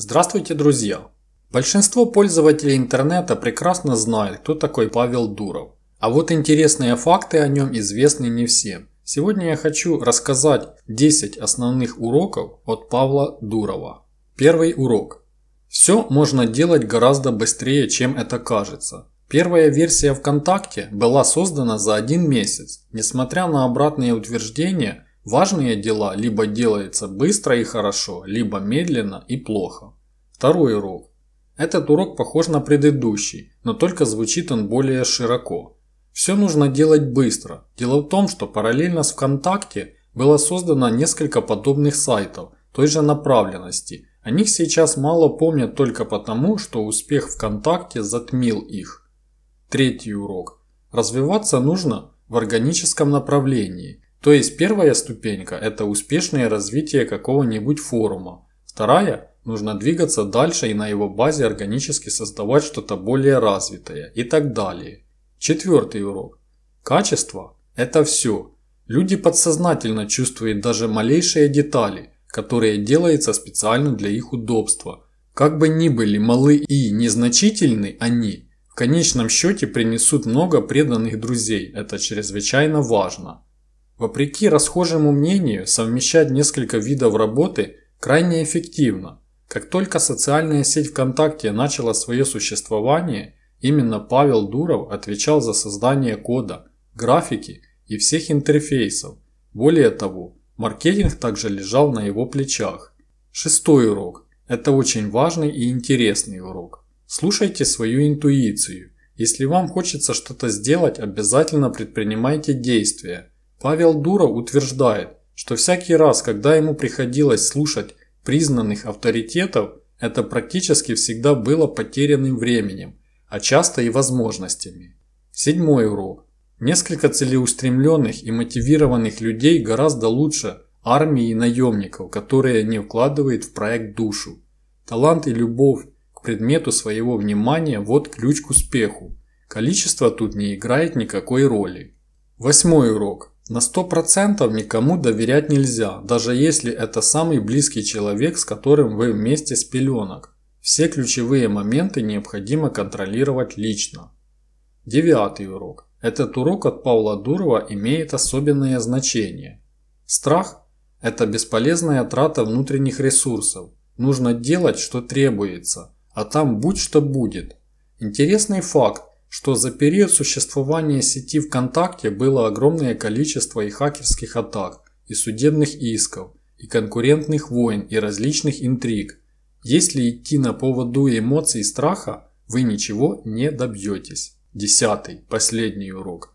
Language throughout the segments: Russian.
Здравствуйте, друзья! Большинство пользователей интернета прекрасно знают, кто такой Павел Дуров. А вот интересные факты о нем известны не всем. Сегодня я хочу рассказать 10 основных уроков от Павла Дурова. Первый урок. Все можно делать гораздо быстрее, чем это кажется. Первая версия ВКонтакте была создана за один месяц. Несмотря на обратные утверждения, Важные дела либо делаются быстро и хорошо, либо медленно и плохо. Второй урок. Этот урок похож на предыдущий, но только звучит он более широко. Все нужно делать быстро. Дело в том, что параллельно с ВКонтакте было создано несколько подобных сайтов той же направленности. О них сейчас мало помнят только потому, что успех ВКонтакте затмил их. Третий урок. Развиваться нужно в органическом направлении. То есть первая ступенька – это успешное развитие какого-нибудь форума. Вторая – нужно двигаться дальше и на его базе органически создавать что-то более развитое и так далее. Четвертый урок. Качество – это все. Люди подсознательно чувствуют даже малейшие детали, которые делаются специально для их удобства. Как бы ни были малы и незначительны они, в конечном счете принесут много преданных друзей, это чрезвычайно важно. Вопреки расхожему мнению, совмещать несколько видов работы крайне эффективно. Как только социальная сеть ВКонтакте начала свое существование, именно Павел Дуров отвечал за создание кода, графики и всех интерфейсов. Более того, маркетинг также лежал на его плечах. Шестой урок. Это очень важный и интересный урок. Слушайте свою интуицию. Если вам хочется что-то сделать, обязательно предпринимайте действия – Павел Дуров утверждает, что всякий раз, когда ему приходилось слушать признанных авторитетов, это практически всегда было потерянным временем, а часто и возможностями. Седьмой урок. Несколько целеустремленных и мотивированных людей гораздо лучше армии и наемников, которые не вкладывают в проект душу. Талант и любовь к предмету своего внимания – вот ключ к успеху. Количество тут не играет никакой роли. Восьмой урок. На 100% никому доверять нельзя, даже если это самый близкий человек, с которым вы вместе с пеленок. Все ключевые моменты необходимо контролировать лично. Девятый урок. Этот урок от Павла Дурова имеет особенное значение. Страх – это бесполезная трата внутренних ресурсов. Нужно делать, что требуется, а там будь что будет. Интересный факт что за период существования сети ВКонтакте было огромное количество и хакерских атак, и судебных исков, и конкурентных войн, и различных интриг. Если идти на поводу эмоций и страха, вы ничего не добьетесь. Десятый, последний урок.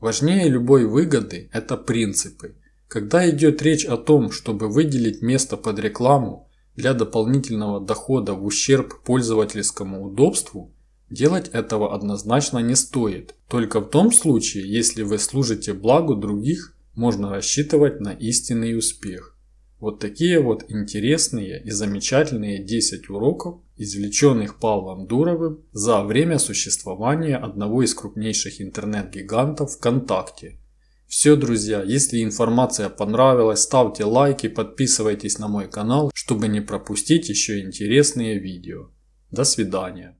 Важнее любой выгоды – это принципы. Когда идет речь о том, чтобы выделить место под рекламу для дополнительного дохода в ущерб пользовательскому удобству – Делать этого однозначно не стоит. Только в том случае, если вы служите благу других, можно рассчитывать на истинный успех. Вот такие вот интересные и замечательные 10 уроков, извлеченных Павлом Дуровым за время существования одного из крупнейших интернет-гигантов ВКонтакте. Все, друзья, если информация понравилась, ставьте лайки, подписывайтесь на мой канал, чтобы не пропустить еще интересные видео. До свидания.